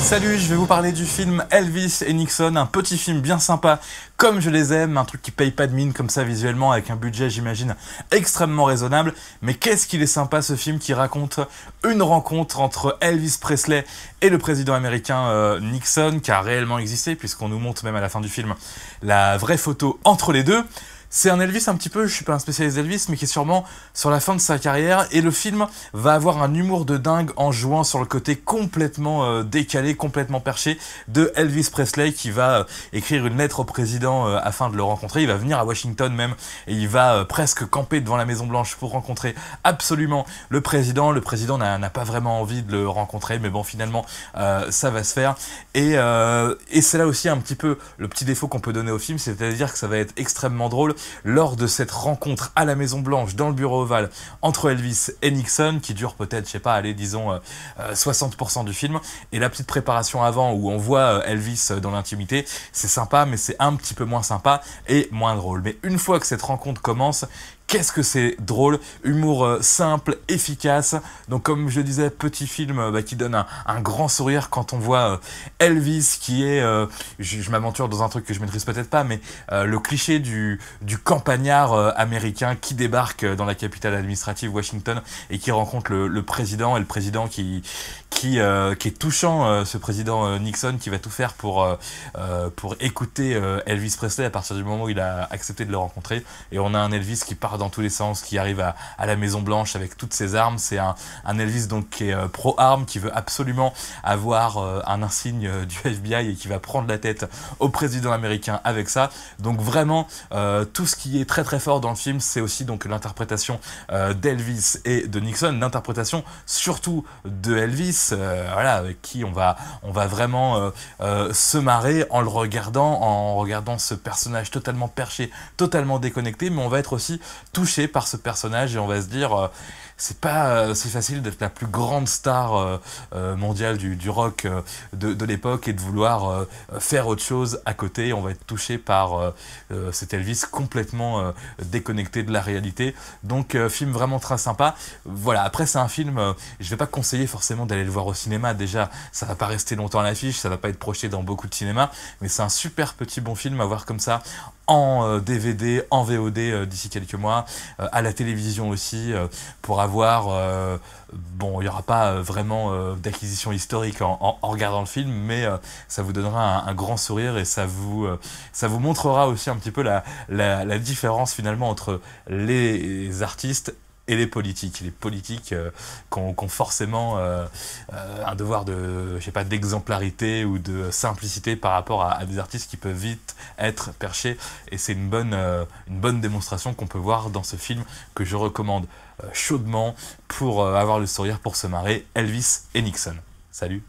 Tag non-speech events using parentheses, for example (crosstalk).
Salut, je vais vous parler du film Elvis et Nixon, un petit film bien sympa, comme je les aime, un truc qui paye pas de mine comme ça visuellement, avec un budget j'imagine extrêmement raisonnable. Mais qu'est-ce qu'il est sympa ce film qui raconte une rencontre entre Elvis Presley et le président américain euh, Nixon, qui a réellement existé, puisqu'on nous montre même à la fin du film la vraie photo entre les deux. C'est un Elvis un petit peu, je suis pas un spécialiste d'Elvis, mais qui est sûrement sur la fin de sa carrière. Et le film va avoir un humour de dingue en jouant sur le côté complètement euh, décalé, complètement perché de Elvis Presley qui va euh, écrire une lettre au président euh, afin de le rencontrer. Il va venir à Washington même et il va presque camper devant la Maison Blanche pour rencontrer absolument le président. Le président n'a pas vraiment envie de le rencontrer, mais bon finalement ça va se faire. et c'est là aussi un petit peu le petit défaut qu'on peut donner au film, c'est-à-dire que ça va être extrêmement drôle lors de cette rencontre à la Maison Blanche, dans le bureau ovale, entre Elvis et Nixon, qui dure peut-être, je sais pas, allez, disons 60% euh, euh, du film, et la petite préparation avant où on voit euh, Elvis dans l'intimité, c'est sympa, mais c'est un petit peu moins sympa et moins drôle. Mais une fois que cette rencontre commence, Qu'est-ce que c'est drôle, humour euh, simple, efficace. Donc comme je disais, petit film euh, bah, qui donne un, grand sourire quand on voit euh, Elvis qui est, je, m'aventure dans un truc que je maîtrise peut-être pas, mais le cliché du, campagnard américain qui débarque dans la capitale administrative Washington et qui rencontre le, président et le président qui, est touchant, ce président Nixon qui va tout faire pour, pour écouter Elvis Presley à partir du moment où il a accepté de le rencontrer. Et on a un Elvis qui part dans tous les sens, qui arrive à, la Maison Blanche avec toutes ses armes. C'est un, Elvis donc qui est euh, pro armes qui veut absolument avoir euh, un insigne euh, du (laughs) FBI et qui va prendre la tête au président américain avec ça. Donc vraiment, tout ce qui est très très fort dans le film, c'est aussi donc l'interprétation d'Elvis et de Nixon, l'interprétation surtout de Elvis, voilà, avec qui on va, on va vraiment se marrer en le regardant, en regardant ce personnage totalement perché, totalement déconnecté, mais on va être aussi touché par ce personnage et on va se dire euh, c'est pas euh, si facile d'être la plus grande star euh, mondiale du, rock de, l'époque et de vouloir faire autre chose à côté. On va être touché par cet Elvis complètement déconnecté de la réalité. Donc film vraiment très sympa. Voilà, après c'est un film, je vais pas conseiller forcément d'aller le voir au cinéma. Déjà, ça va pas rester longtemps à l'affiche, ça va pas être projeté dans beaucoup de cinémas, mais c'est un super petit bon film à voir comme ça en DVD, en VOD d'ici quelques mois euh, à la télévision aussi, euh, pour avoir... Euh, bon, il n'y aura pas vraiment d'acquisition historique en, regardant le film, mais ça vous donnera un, grand sourire et ça vous, ça vous montrera aussi un petit peu la, la, la différence finalement entre les artistes et les politiques. Les politiques euh, qui ont, forcément euh, euh, un devoir de, je sais pas, d'exemplarité ou de simplicité par rapport à, des artistes qui peuvent vite être perchés. Et c'est une bonne, une bonne démonstration qu'on peut voir dans ce film que je recommande chaudement pour avoir le sourire, pour se marrer. Elvis et Nixon. Salut